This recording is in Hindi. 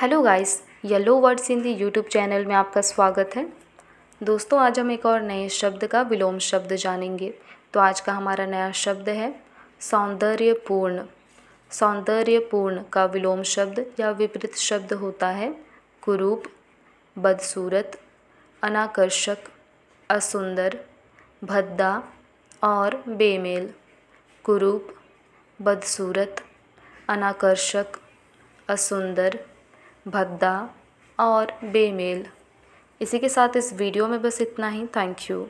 hello guys yellow words in the YouTube channel में आपका स्वागत है दोस्तों आज हम एक और नए शब्द का विलोम शब्द जानेंगे तो आज का हमारा नया शब्द है सौंदर्यपूर्ण सौंदर्यपूर्ण का विलोम शब्द या विपरीत शब्द होता है कुरूप बदसूरत अनाकर्षक असुंदर भद्दा और बेमेल कुरूप बदसूरत अनाकर्षक असुंदर भद्दा और बेमेल इसी के साथ इस वीडियो में बस इतना ही थैंक यू